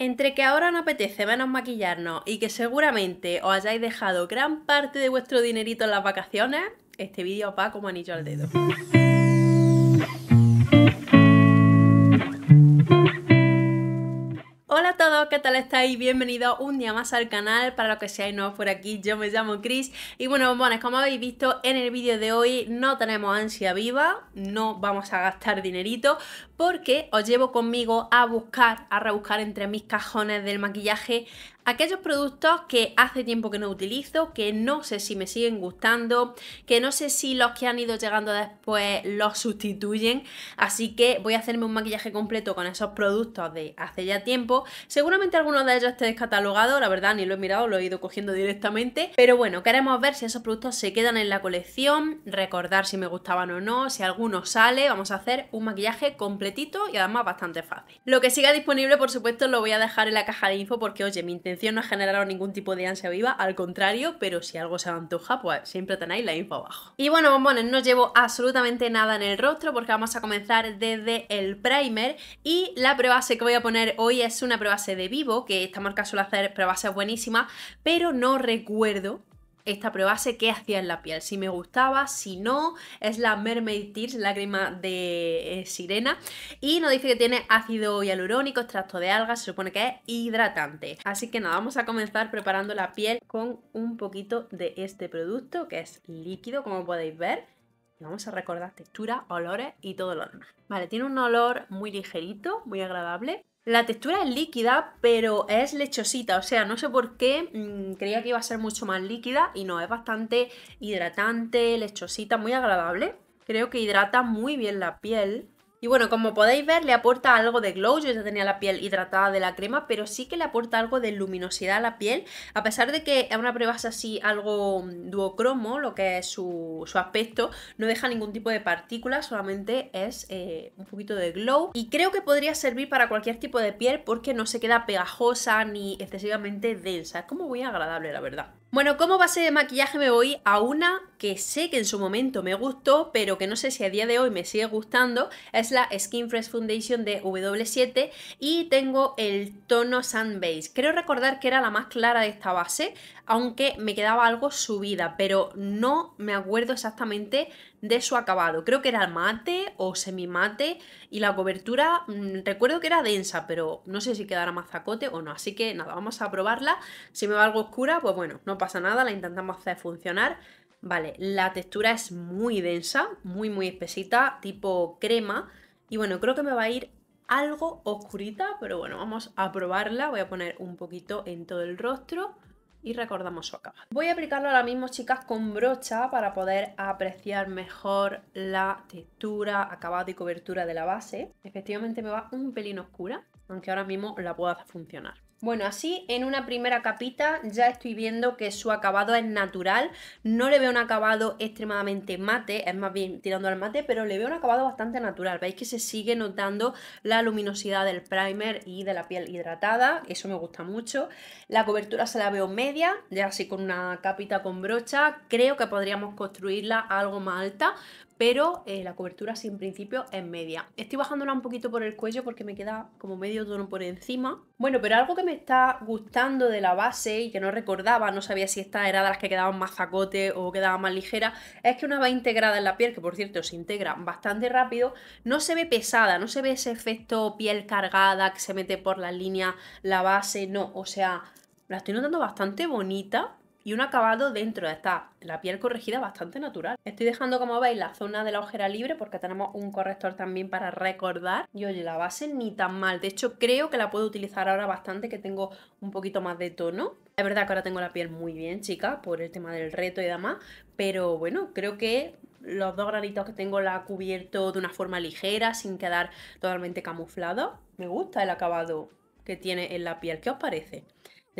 Entre que ahora no apetece menos maquillarnos y que seguramente os hayáis dejado gran parte de vuestro dinerito en las vacaciones, este vídeo va como anillo al dedo. ¿qué tal estáis? Bienvenidos un día más al canal, para los que seáis nuevos por aquí, yo me llamo Chris y bueno, bombones, como habéis visto en el vídeo de hoy no tenemos ansia viva, no vamos a gastar dinerito porque os llevo conmigo a buscar, a rebuscar entre mis cajones del maquillaje aquellos productos que hace tiempo que no utilizo, que no sé si me siguen gustando, que no sé si los que han ido llegando después los sustituyen, así que voy a hacerme un maquillaje completo con esos productos de hace ya tiempo. Seguramente algunos de ellos esté descatalogado, la verdad ni lo he mirado, lo he ido cogiendo directamente, pero bueno, queremos ver si esos productos se quedan en la colección, recordar si me gustaban o no, si alguno sale, vamos a hacer un maquillaje completito y además bastante fácil. Lo que siga disponible, por supuesto, lo voy a dejar en la caja de info porque, oye, mi intención no ha generado ningún tipo de ansia viva, al contrario, pero si algo se antoja, pues siempre tenéis la info abajo. Y bueno, bombones, no llevo absolutamente nada en el rostro porque vamos a comenzar desde el primer y la prebase que voy a poner hoy es una prebase de vivo, que esta marca suele hacer prebases buenísima, pero no recuerdo esta prueba se qué hacía en la piel, si me gustaba, si no, es la Mermaid Tears, lágrima de eh, sirena, y nos dice que tiene ácido hialurónico, extracto de algas, se supone que es hidratante. Así que nada, vamos a comenzar preparando la piel con un poquito de este producto, que es líquido, como podéis ver, vamos a recordar textura, olores y todo lo demás. Vale, tiene un olor muy ligerito, muy agradable. La textura es líquida, pero es lechosita, o sea, no sé por qué mm, creía que iba a ser mucho más líquida y no, es bastante hidratante, lechosita, muy agradable. Creo que hidrata muy bien la piel. Y bueno, como podéis ver, le aporta algo de glow. Yo ya tenía la piel hidratada de la crema, pero sí que le aporta algo de luminosidad a la piel. A pesar de que a una prueba es así algo mm, duocromo, lo que es su, aspecto, no deja ningún tipo de partícula, solamente es eh, un poquito de glow. Y creo que podría servir para cualquier tipo de piel porque no se queda pegajosa ni excesivamente densa. Es como muy agradable, la verdad. Bueno, como base de maquillaje me voy a una que sé que en su momento me gustó, pero que no sé si a día de hoy me sigue gustando, es la Skin Fresh Foundation de W7 y tengo el tono Sand Base. Creo recordar que era la más clara de esta base, aunque me quedaba algo subida, pero no me acuerdo exactamente de su acabado. Creo que era mate o semi mate y la cobertura mm, recuerdo que era densa, pero no sé si quedará mazacote o no. Así que nada, vamos a probarla. Si me va algo oscura, pues bueno, no pasa nada, la intentamos hacer funcionar. Vale, la textura es muy densa, muy muy espesita, tipo crema. Y bueno, creo que me va a ir algo oscurita, pero bueno, vamos a probarla. Voy a poner un poquito en todo el rostro y recordamos su acabado. Voy a aplicarlo ahora mismo, chicas, con brocha para poder apreciar mejor la textura, acabado y cobertura de la base. Efectivamente me va un pelín oscura, aunque ahora mismo la puedo hacer funcionar. Bueno, así en una primera capita ya estoy viendo que su acabado es natural, no le veo un acabado extremadamente mate, es más bien tirando al mate, pero le veo un acabado bastante natural, veis que se sigue notando la luminosidad del primer y de la piel hidratada, eso me gusta mucho, la cobertura se la veo media, ya así con una capita con brocha, creo que podríamos construirla algo más alta, pero eh, la cobertura sin principio es media. Estoy bajándola un poquito por el cuello porque me queda como medio tono por encima. Bueno, pero algo que me está gustando de la base y que no recordaba, no sabía si esta era de las que quedaban más zacote o quedaba más ligera, es que una va integrada en la piel, que por cierto se integra bastante rápido, no se ve pesada, no se ve ese efecto piel cargada que se mete por la línea, la base, no, o sea, la estoy notando bastante bonita, y un acabado dentro. Está la piel corregida bastante natural. Estoy dejando, como veis, la zona de la ojera libre porque tenemos un corrector también para recordar. Y oye, la base ni tan mal. De hecho, creo que la puedo utilizar ahora bastante, que tengo un poquito más de tono. Es verdad que ahora tengo la piel muy bien, chica, por el tema del reto y demás. Pero bueno, creo que los dos granitos que tengo la cubierto de una forma ligera, sin quedar totalmente camuflado. Me gusta el acabado que tiene en la piel. ¿Qué os parece?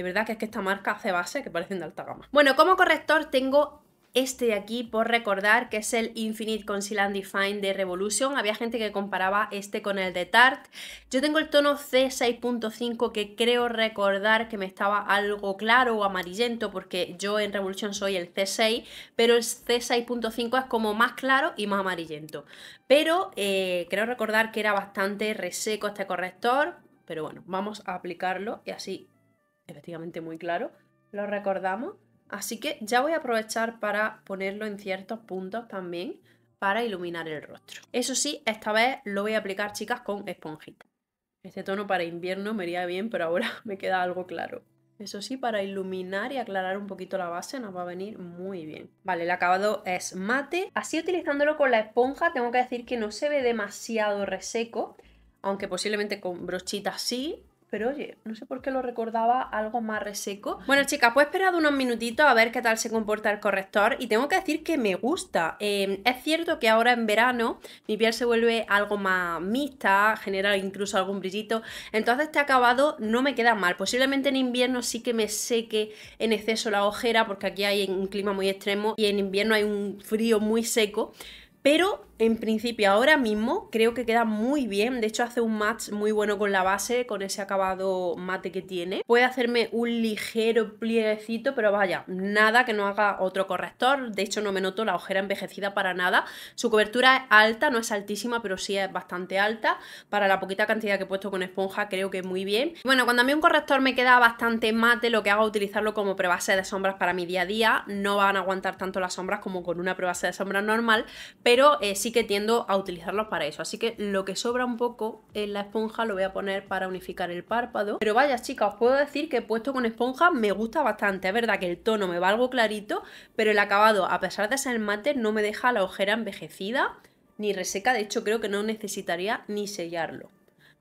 De verdad que es que esta marca hace base que parecen de alta gama. Bueno, como corrector tengo este de aquí por recordar que es el Infinite Conceal Define de Revolution. Había gente que comparaba este con el de Tarte. Yo tengo el tono C6.5 que creo recordar que me estaba algo claro o amarillento porque yo en Revolution soy el C6, pero el C6.5 es como más claro y más amarillento. Pero eh, creo recordar que era bastante reseco este corrector, pero bueno, vamos a aplicarlo y así efectivamente muy claro, lo recordamos. Así que ya voy a aprovechar para ponerlo en ciertos puntos también para iluminar el rostro. Eso sí, esta vez lo voy a aplicar, chicas, con esponjita. Este tono para invierno me iría bien, pero ahora me queda algo claro. Eso sí, para iluminar y aclarar un poquito la base nos va a venir muy bien. Vale, el acabado es mate. Así utilizándolo con la esponja tengo que decir que no se ve demasiado reseco, aunque posiblemente con brochita sí, pero oye, no sé por qué lo recordaba algo más reseco. Bueno, chicas, pues he esperado unos minutitos a ver qué tal se comporta el corrector y tengo que decir que me gusta. Em, es cierto que ahora en verano mi piel se vuelve algo más mixta, genera incluso algún brillito, entonces este acabado no me queda mal. Posiblemente en invierno sí que me seque en exceso la ojera porque aquí hay un clima muy extremo y en invierno hay un frío muy seco, pero en principio ahora mismo creo que queda muy bien, de hecho hace un match muy bueno con la base, con ese acabado mate que tiene. Puede hacerme un ligero plieguecito, pero vaya, nada que no haga otro corrector, de hecho no me noto la ojera envejecida para nada. Su cobertura es alta, no es altísima, pero sí es bastante alta. Para la poquita cantidad que he puesto con esponja creo que muy bien. Bueno, cuando a mí un corrector me queda bastante mate, lo que hago es utilizarlo como prebase de sombras para mi día a día. No van a aguantar tanto las sombras como con una prebase de sombras normal, pero eh, sí que tiendo a utilizarlos para eso. Así que lo que sobra un poco en la esponja lo voy a poner para unificar el párpado. Pero vaya chicas, os puedo decir que puesto con esponja me gusta bastante. Es verdad que el tono me va algo clarito, pero el acabado, a pesar de ser mate, no me deja la ojera envejecida ni reseca. De hecho, creo que no necesitaría ni sellarlo.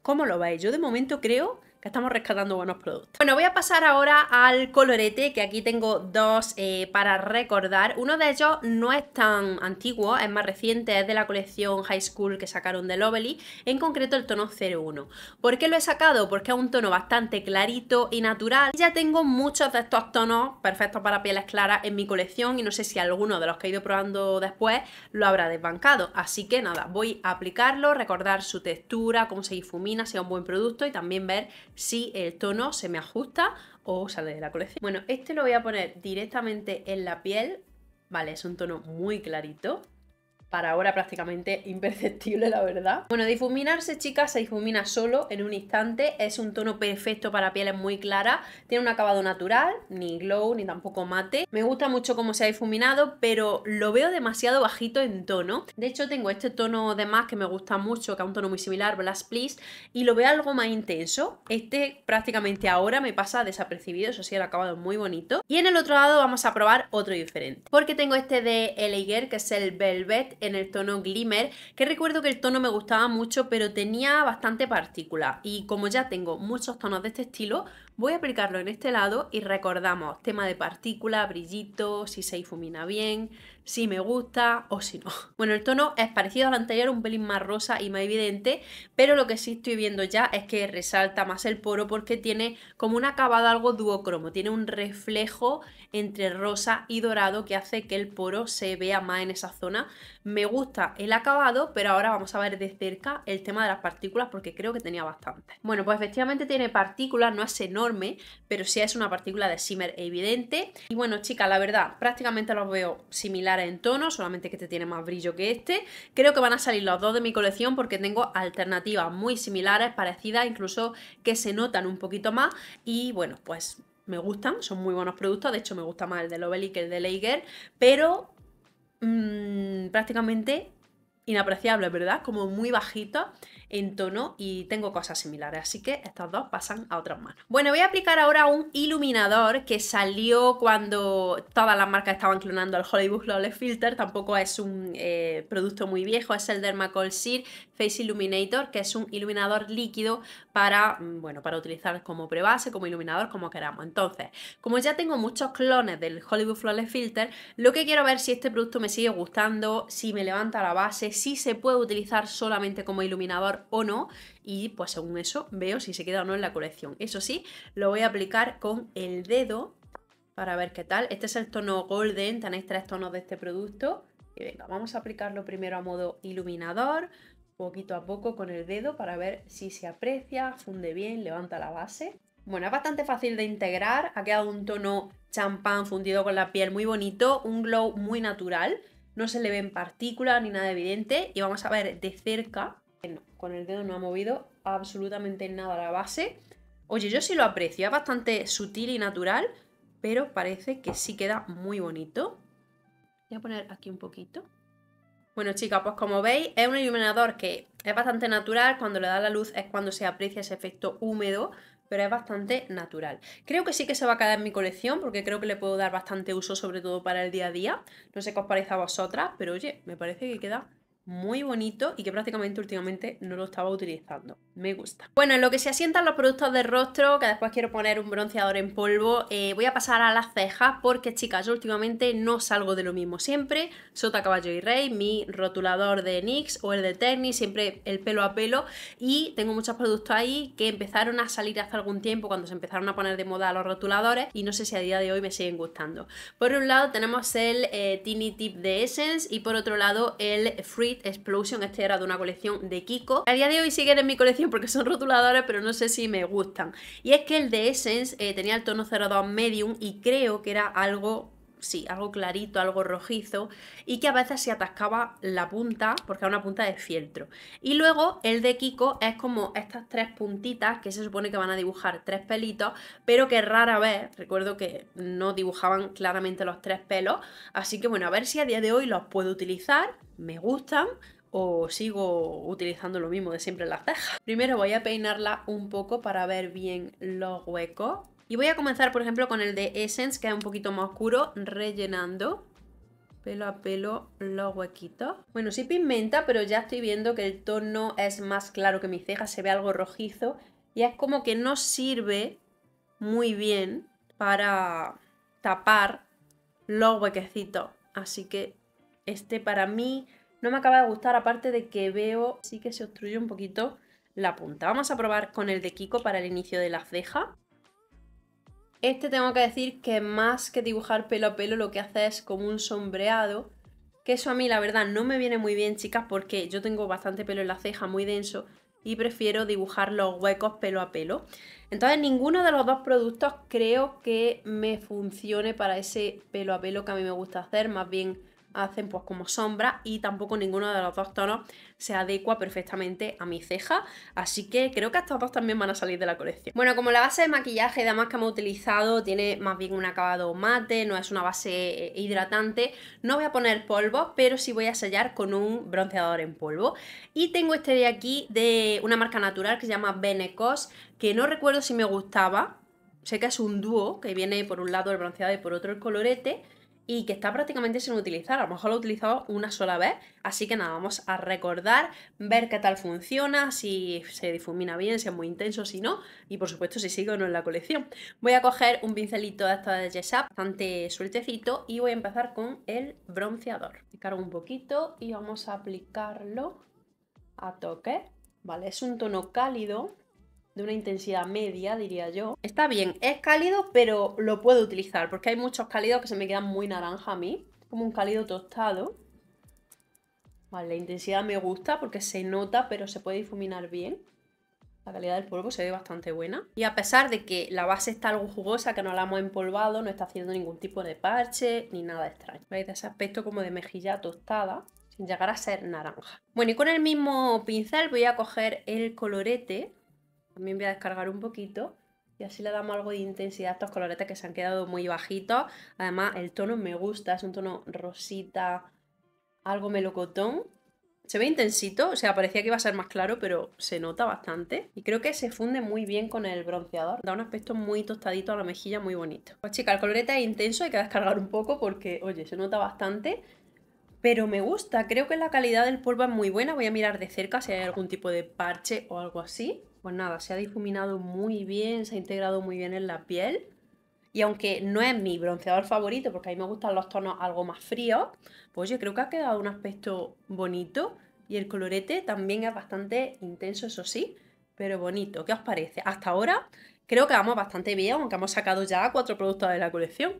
¿Cómo lo veis? Yo de momento creo que estamos rescatando buenos productos. Bueno, voy a pasar ahora al colorete, que aquí tengo dos eh, para recordar. Uno de ellos no es tan antiguo, es más reciente, es de la colección High School que sacaron de Lovely, en concreto el tono 01. ¿Por qué lo he sacado? Porque es un tono bastante clarito y natural. Ya tengo muchos de estos tonos perfectos para pieles claras en mi colección y no sé si alguno de los que he ido probando después lo habrá desbancado. Así que nada, voy a aplicarlo, recordar su textura, cómo se difumina, si es un buen producto y también ver si el tono se me ajusta o sale de la colección. Bueno, este lo voy a poner directamente en la piel. Vale, es un tono muy clarito para ahora prácticamente imperceptible, la verdad. Bueno, difuminarse, chicas, se difumina solo en un instante. Es un tono perfecto para pieles muy claras. Tiene un acabado natural, ni glow, ni tampoco mate. Me gusta mucho cómo se ha difuminado, pero lo veo demasiado bajito en tono. De hecho, tengo este tono de más que me gusta mucho, que es un tono muy similar, Blast Please, y lo veo algo más intenso. Este prácticamente ahora me pasa desapercibido, eso sí, el acabado es muy bonito. Y en el otro lado vamos a probar otro diferente. Porque tengo este de Eliger, que es el Velvet en el tono Glimmer, que recuerdo que el tono me gustaba mucho, pero tenía bastante partícula. Y como ya tengo muchos tonos de este estilo, Voy a aplicarlo en este lado y recordamos tema de partícula, brillito, si se difumina bien, si me gusta o si no. Bueno, el tono es parecido al anterior, un pelín más rosa y más evidente, pero lo que sí estoy viendo ya es que resalta más el poro porque tiene como un acabado algo duocromo, tiene un reflejo entre rosa y dorado que hace que el poro se vea más en esa zona. Me gusta el acabado, pero ahora vamos a ver de cerca el tema de las partículas porque creo que tenía bastante. Bueno, pues efectivamente tiene partículas, no es enorme pero si es una partícula de shimmer evidente. Y bueno, chicas, la verdad, prácticamente los veo similares en tono, solamente que este tiene más brillo que este. Creo que van a salir los dos de mi colección porque tengo alternativas muy similares, parecidas, incluso que se notan un poquito más. Y bueno, pues me gustan, son muy buenos productos, de hecho me gusta más el de Lovely que el de lager pero mm, prácticamente inapreciable ¿verdad? Como muy bajito en tono y tengo cosas similares, así que estas dos pasan a otras manos. Bueno, voy a aplicar ahora un iluminador que salió cuando todas las marcas estaban clonando el Hollywood Flawless Filter, tampoco es un eh, producto muy viejo, es el Dermacol Sear Face Illuminator, que es un iluminador líquido para, mm, bueno, para utilizar como prebase, como iluminador, como queramos. Entonces, como ya tengo muchos clones del Hollywood Flawless Filter, lo que quiero ver si este producto me sigue gustando, si me levanta la base, si se puede utilizar solamente como iluminador o no y pues según eso veo si se queda o no en la colección. Eso sí, lo voy a aplicar con el dedo para ver qué tal. Este es el tono golden, tenéis tres tonos de este producto. Y venga, vamos a aplicarlo primero a modo iluminador, poquito a poco con el dedo para ver si se aprecia, funde bien, levanta la base. Bueno, es bastante fácil de integrar, ha quedado un tono champán fundido con la piel muy bonito, un glow muy natural, no se le ven partículas ni nada evidente y vamos a ver de cerca con el dedo no ha movido absolutamente nada la base. Oye, yo sí lo aprecio, es bastante sutil y natural, pero parece que sí queda muy bonito. Voy a poner aquí un poquito. Bueno chicas, pues como veis es un iluminador que es bastante natural, cuando le da la luz es cuando se aprecia ese efecto húmedo, pero es bastante natural. Creo que sí que se va a quedar en mi colección porque creo que le puedo dar bastante uso sobre todo para el día a día. No sé qué os parece a vosotras, pero oye, me parece que queda muy bonito y que prácticamente últimamente no lo estaba utilizando. Me gusta. Bueno, en lo que se asientan los productos de rostro, que después quiero poner un bronceador en polvo, eh, voy a pasar a las cejas porque, chicas, yo últimamente no salgo de lo mismo siempre. Sota, caballo y rey, mi rotulador de NYX o el de Terni, siempre el pelo a pelo. Y tengo muchos productos ahí que empezaron a salir hace algún tiempo cuando se empezaron a poner de moda los rotuladores y no sé si a día de hoy me siguen gustando. Por un lado tenemos el eh, Tini Tip de Essence y por otro lado el Free Explosion, este era de una colección de Kiko. A día de hoy siguen en mi colección porque son rotuladores, pero no sé si me gustan. Y es que el de Essence eh, tenía el tono a medium y creo que era algo sí, algo clarito, algo rojizo, y que a veces se atascaba la punta, porque era una punta de fieltro. Y luego el de Kiko es como estas tres puntitas, que se supone que van a dibujar tres pelitos, pero que rara vez, recuerdo que no dibujaban claramente los tres pelos, así que bueno, a ver si a día de hoy los puedo utilizar, me gustan, o sigo utilizando lo mismo de siempre en las cejas. Primero voy a peinarla un poco para ver bien los huecos y voy a comenzar, por ejemplo, con el de Essence, que es un poquito más oscuro, rellenando pelo a pelo los huequitos. Bueno, sí pigmenta, pero ya estoy viendo que el tono es más claro que mi ceja, se ve algo rojizo y es como que no sirve muy bien para tapar los huequecitos. Así que este para mí no me acaba de gustar, aparte de que veo sí que se obstruye un poquito la punta. Vamos a probar con el de Kiko para el inicio de la ceja. Este tengo que decir que más que dibujar pelo a pelo lo que hace es como un sombreado, que eso a mí la verdad no me viene muy bien chicas porque yo tengo bastante pelo en la ceja muy denso y prefiero dibujar los huecos pelo a pelo. Entonces ninguno de los dos productos creo que me funcione para ese pelo a pelo que a mí me gusta hacer, más bien hacen pues como sombra y tampoco ninguno de los dos tonos se adecua perfectamente a mi ceja, así que creo que estos dos también van a salir de la colección. Bueno, como la base de maquillaje además que hemos utilizado tiene más bien un acabado mate, no es una base eh, hidratante, no voy a poner polvo, pero sí voy a sellar con un bronceador en polvo. Y tengo este de aquí de una marca natural que se llama Benecos, que no recuerdo si me gustaba, sé que es un dúo, que viene por un lado el bronceado y por otro el colorete, y que está prácticamente sin utilizar. A lo mejor lo he utilizado una sola vez. Así que nada, vamos a recordar, ver qué tal funciona, si se difumina bien, si es muy intenso, si no. Y por supuesto, si sigo o no en la colección. Voy a coger un pincelito de esta de Jessup, bastante sueltecito, y voy a empezar con el bronceador. Me cargo un poquito y vamos a aplicarlo a toque. Vale, es un tono cálido, de una intensidad media, diría yo. Está bien, es cálido, pero lo puedo utilizar, porque hay muchos cálidos que se me quedan muy naranja a mí, como un cálido tostado. Vale, la intensidad me gusta porque se nota, pero se puede difuminar bien. La calidad del polvo se ve bastante buena. Y a pesar de que la base está algo jugosa, que no la hemos empolvado, no está haciendo ningún tipo de parche ni nada extraño. ¿Veis? ese aspecto como de mejilla tostada, sin llegar a ser naranja. Bueno, y con el mismo pincel voy a coger el colorete también voy a descargar un poquito. Y así le damos algo de intensidad a estos coloretes que se han quedado muy bajitos. Además, el tono me gusta, es un tono rosita, algo melocotón. Se ve intensito, o sea, parecía que iba a ser más claro, pero se nota bastante. Y creo que se funde muy bien con el bronceador. Da un aspecto muy tostadito a la mejilla, muy bonito. Pues chica, el colorete es intenso, hay que descargar un poco porque, oye, se nota bastante. Pero me gusta, creo que la calidad del polvo es muy buena. Voy a mirar de cerca si hay algún tipo de parche o algo así pues nada, se ha difuminado muy bien, se ha integrado muy bien en la piel. Y aunque no es mi bronceador favorito, porque a mí me gustan los tonos algo más fríos, pues yo creo que ha quedado un aspecto bonito. Y el colorete también es bastante intenso, eso sí, pero bonito. ¿Qué os parece? Hasta ahora creo que vamos bastante bien, aunque hemos sacado ya cuatro productos de la colección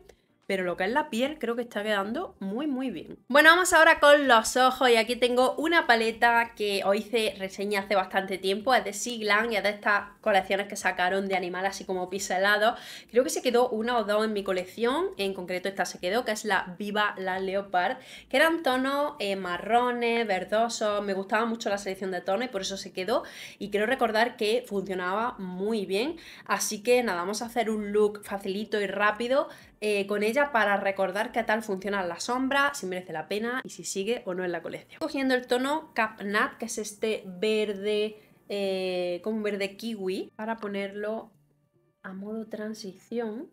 pero lo que es la piel creo que está quedando muy muy bien. Bueno, vamos ahora con los ojos y aquí tengo una paleta que os hice reseña hace bastante tiempo, es de Siglan y es de estas colecciones que sacaron de animal así como piselado. Creo que se quedó una o dos en mi colección, en concreto esta se quedó, que es la Viva la Leopard, que eran tonos eh, marrones, verdosos, me gustaba mucho la selección de tonos y por eso se quedó y quiero recordar que funcionaba muy bien, así que nada, vamos a hacer un look facilito y rápido eh, con ella para recordar qué tal funciona la sombra, si merece la pena y si sigue o no en la colección. Cogiendo el tono Cap Nat, que es este verde, eh, como un verde kiwi, para ponerlo a modo transición.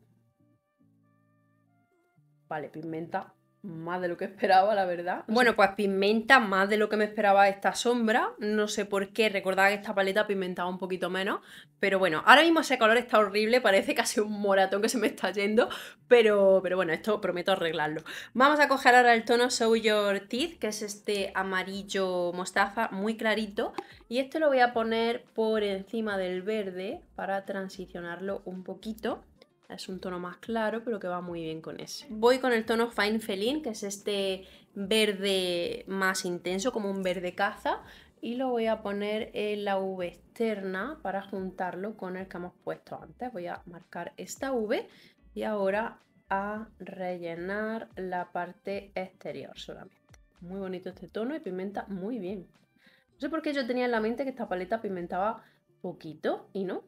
Vale, pigmenta más de lo que esperaba, la verdad. Bueno, pues pigmenta más de lo que me esperaba esta sombra. No sé por qué, recordaba que esta paleta pigmentaba un poquito menos. Pero bueno, ahora mismo ese color está horrible, parece casi un moratón que se me está yendo. Pero, pero bueno, esto prometo arreglarlo. Vamos a coger ahora el tono Show Your Teeth, que es este amarillo mostaza muy clarito. Y esto lo voy a poner por encima del verde para transicionarlo un poquito. Es un tono más claro, pero que va muy bien con ese. Voy con el tono Fine Feline, que es este verde más intenso, como un verde caza. Y lo voy a poner en la V externa para juntarlo con el que hemos puesto antes. Voy a marcar esta V y ahora a rellenar la parte exterior solamente. Muy bonito este tono y pimenta muy bien. No sé por qué yo tenía en la mente que esta paleta pimentaba poquito y no,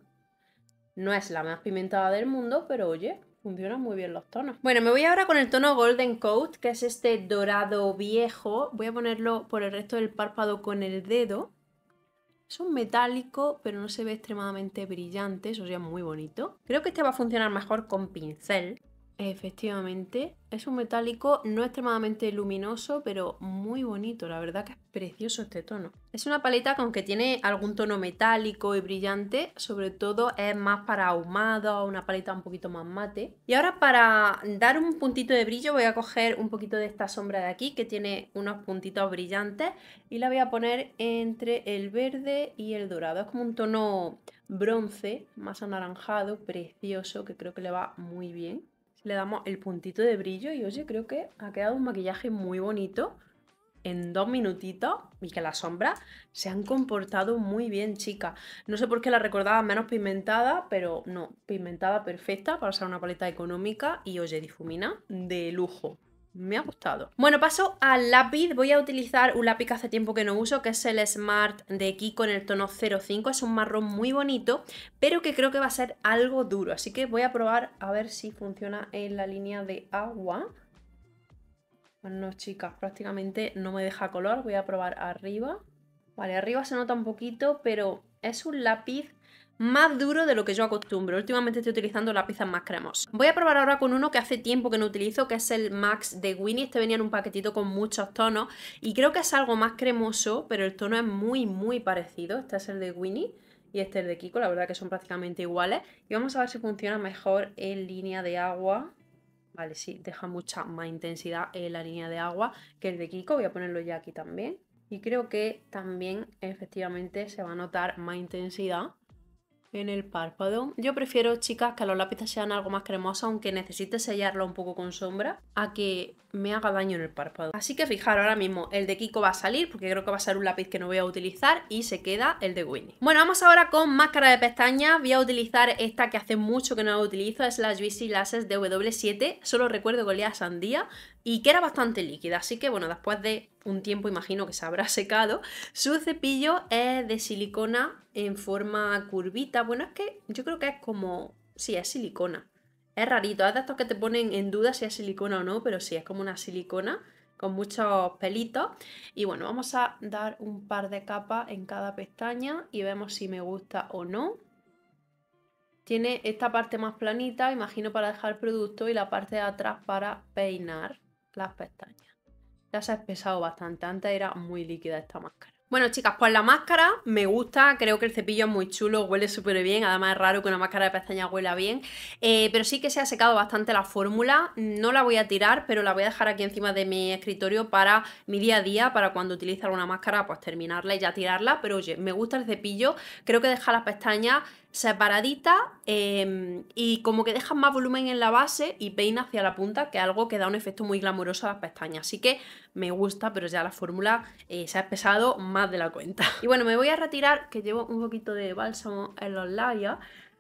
no es la más pimentada del mundo, pero oye, funcionan muy bien los tonos. Bueno, me voy ahora con el tono Golden Coat, que es este dorado viejo. Voy a ponerlo por el resto del párpado con el dedo. Es un metálico, pero no se ve extremadamente brillante, eso sería muy bonito. Creo que este va a funcionar mejor con pincel. Efectivamente, es un metálico no extremadamente luminoso, pero muy bonito, la verdad que es precioso este tono. Es una paleta que aunque tiene algún tono metálico y brillante, sobre todo es más para ahumado, una paleta un poquito más mate. Y ahora para dar un puntito de brillo voy a coger un poquito de esta sombra de aquí que tiene unos puntitos brillantes y la voy a poner entre el verde y el dorado. Es como un tono bronce, más anaranjado, precioso, que creo que le va muy bien le damos el puntito de brillo y oye, creo que ha quedado un maquillaje muy bonito en dos minutitos y que las sombras se han comportado muy bien, chica No sé por qué la recordaba menos pigmentada, pero no, pigmentada perfecta para usar una paleta económica y oye, difumina de lujo. Me ha gustado. Bueno, paso al lápiz. Voy a utilizar un lápiz que hace tiempo que no uso, que es el Smart de Kiko en el tono 05. Es un marrón muy bonito, pero que creo que va a ser algo duro. Así que voy a probar a ver si funciona en la línea de agua. Bueno, chicas, prácticamente no me deja color. Voy a probar arriba. Vale, arriba se nota un poquito, pero es un lápiz más duro de lo que yo acostumbro. Últimamente estoy utilizando lápices más cremosos. Voy a probar ahora con uno que hace tiempo que no utilizo, que es el Max de Winnie. Este venía en un paquetito con muchos tonos y creo que es algo más cremoso, pero el tono es muy, muy parecido. Este es el de Winnie y este es el de Kiko, la verdad que son prácticamente iguales. Y vamos a ver si funciona mejor en línea de agua. Vale, sí, deja mucha más intensidad en la línea de agua que el de Kiko. Voy a ponerlo ya aquí también. Y creo que también efectivamente se va a notar más intensidad en el párpado. Yo prefiero, chicas, que los lápices sean algo más cremosos, aunque necesite sellarlo un poco con sombra, a que me haga daño en el párpado. Así que fijaros, ahora mismo el de Kiko va a salir, porque creo que va a ser un lápiz que no voy a utilizar, y se queda el de Winnie. Bueno, vamos ahora con máscara de pestañas. Voy a utilizar esta que hace mucho que no la utilizo, es la Juicy Lashes de W7. Solo recuerdo que olía a sandía y que era bastante líquida, así que bueno, después de un tiempo imagino que se habrá secado. Su cepillo es de silicona en forma curvita. Bueno, es que yo creo que es como... Sí, es silicona. Es rarito, es de estos que te ponen en duda si es silicona o no, pero sí, es como una silicona con muchos pelitos. Y bueno, vamos a dar un par de capas en cada pestaña y vemos si me gusta o no. Tiene esta parte más planita, imagino para dejar producto, y la parte de atrás para peinar las pestañas. Ya se ha espesado bastante, antes era muy líquida esta máscara. Bueno, chicas, pues la máscara me gusta, creo que el cepillo es muy chulo, huele súper bien, además es raro que una máscara de pestañas huela bien, eh, pero sí que se ha secado bastante la fórmula, no la voy a tirar, pero la voy a dejar aquí encima de mi escritorio para mi día a día, para cuando utilice alguna máscara, pues terminarla y ya tirarla, pero oye, me gusta el cepillo, creo que deja las pestañas separadita em, y como que deja más volumen en la base y peina hacia la punta, que es algo que da un efecto muy glamuroso a las pestañas. Así que me gusta, pero ya la fórmula eh, se ha espesado más de la cuenta. Y bueno, me voy a retirar, que llevo un poquito de bálsamo en los labios,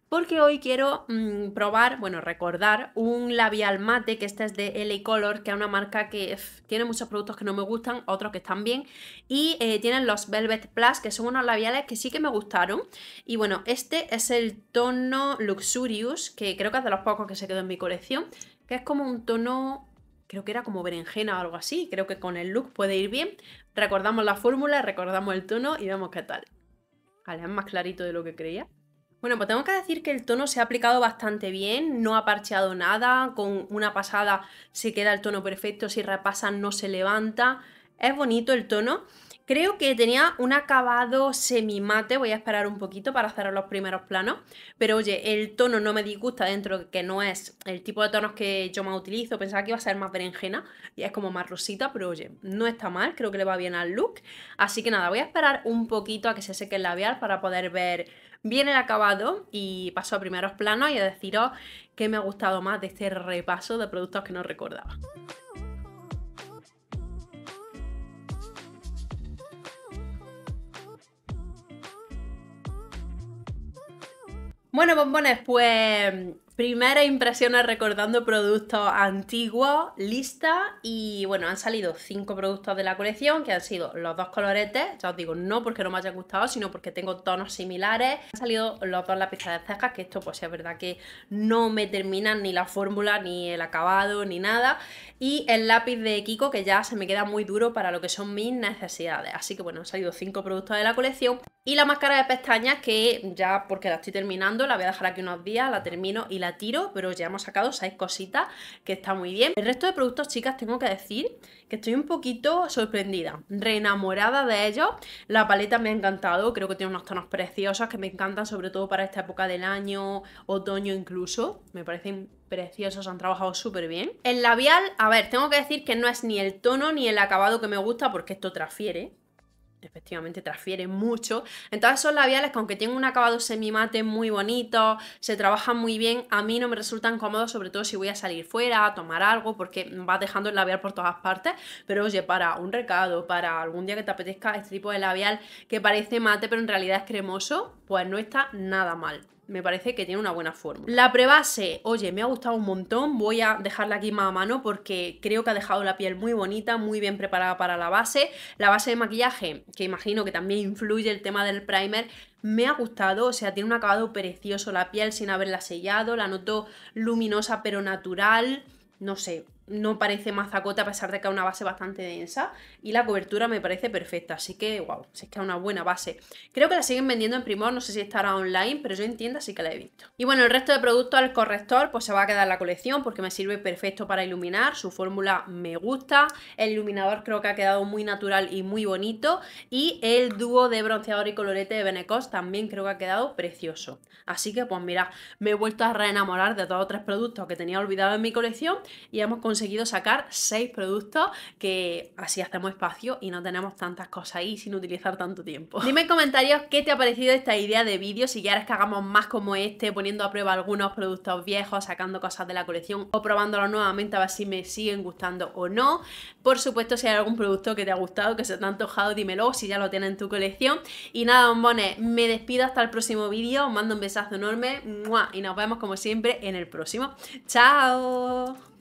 porque hoy quiero mm, probar, bueno, recordar un labial mate, que este es de LA Color, que es una marca que tiene muchos productos que no me gustan, otros que están bien, y eh, tienen los Velvet Plus, que son unos labiales que sí que me gustaron, y bueno, este es el tono Luxurious, que creo que es de los pocos que se quedó en mi colección, que es como un tono... Creo que era como berenjena o algo así, creo que con el look puede ir bien. Recordamos la fórmula, recordamos el tono y vemos qué tal. Vale, es más clarito de lo que creía. Bueno, pues tengo que decir que el tono se ha aplicado bastante bien, no ha parcheado nada, con una pasada se queda el tono perfecto, si repasan no se levanta, es bonito el tono. Creo que tenía un acabado semi-mate, voy a esperar un poquito para hacer los primeros planos, pero oye, el tono no me disgusta dentro que no es el tipo de tonos que yo más utilizo, pensaba que iba a ser más berenjena, y es como más rosita, pero oye, no está mal, creo que le va bien al look, así que nada, voy a esperar un poquito a que se seque el labial para poder ver bien el acabado y paso a primeros planos y a deciros que me ha gustado más de este repaso de productos que no recordaba. Bueno, bombones, pues Primera impresión recordando productos antiguos, lista y bueno, han salido cinco productos de la colección que han sido los dos coloretes, ya os digo, no porque no me haya gustado, sino porque tengo tonos similares. Han salido los dos lápices de cejas, que esto pues es verdad que no me terminan ni la fórmula, ni el acabado, ni nada. Y el lápiz de Kiko que ya se me queda muy duro para lo que son mis necesidades. Así que bueno, han salido cinco productos de la colección. Y la máscara de pestañas que ya porque la estoy terminando, la voy a dejar aquí unos días, la termino y la tiro, pero ya hemos sacado seis cositas que está muy bien. El resto de productos, chicas, tengo que decir que estoy un poquito sorprendida, reenamorada de ellos. La paleta me ha encantado, creo que tiene unos tonos preciosos que me encantan, sobre todo para esta época del año, otoño incluso. Me parecen preciosos, han trabajado súper bien. El labial, a ver, tengo que decir que no es ni el tono ni el acabado que me gusta porque esto transfiere, efectivamente transfiere mucho. Entonces son labiales que aunque tienen un acabado semi mate muy bonito, se trabajan muy bien, a mí no me resultan cómodos, sobre todo si voy a salir fuera, a tomar algo, porque vas dejando el labial por todas partes, pero oye, para un recado, para algún día que te apetezca este tipo de labial que parece mate pero en realidad es cremoso, pues no está nada mal me parece que tiene una buena forma. La prebase, oye, me ha gustado un montón, voy a dejarla aquí más a mano porque creo que ha dejado la piel muy bonita, muy bien preparada para la base. La base de maquillaje, que imagino que también influye el tema del primer, me ha gustado, o sea, tiene un acabado precioso la piel sin haberla sellado, la noto luminosa pero natural, no sé, no parece mazacota a pesar de que es una base bastante densa y la cobertura me parece perfecta, así que wow, si es que es una buena base. Creo que la siguen vendiendo en Primor, no sé si estará online, pero yo entiendo así que la he visto. Y bueno, el resto de productos, el corrector, pues se va a quedar en la colección porque me sirve perfecto para iluminar, su fórmula me gusta, el iluminador creo que ha quedado muy natural y muy bonito y el dúo de bronceador y colorete de Benecos también creo que ha quedado precioso. Así que pues mira, me he vuelto a reenamorar de todos o tres productos que tenía olvidado en mi colección y hemos conseguido conseguido sacar seis productos que así hacemos espacio y no tenemos tantas cosas ahí sin utilizar tanto tiempo. Dime en comentarios qué te ha parecido esta idea de vídeo, si quieres que hagamos más como este, poniendo a prueba algunos productos viejos, sacando cosas de la colección o probándolos nuevamente a ver si me siguen gustando o no. Por supuesto, si hay algún producto que te ha gustado, que se te ha antojado, dímelo, si ya lo tienes en tu colección. Y nada, bombones, me despido hasta el próximo vídeo, mando un besazo enorme y nos vemos como siempre en el próximo. ¡Chao!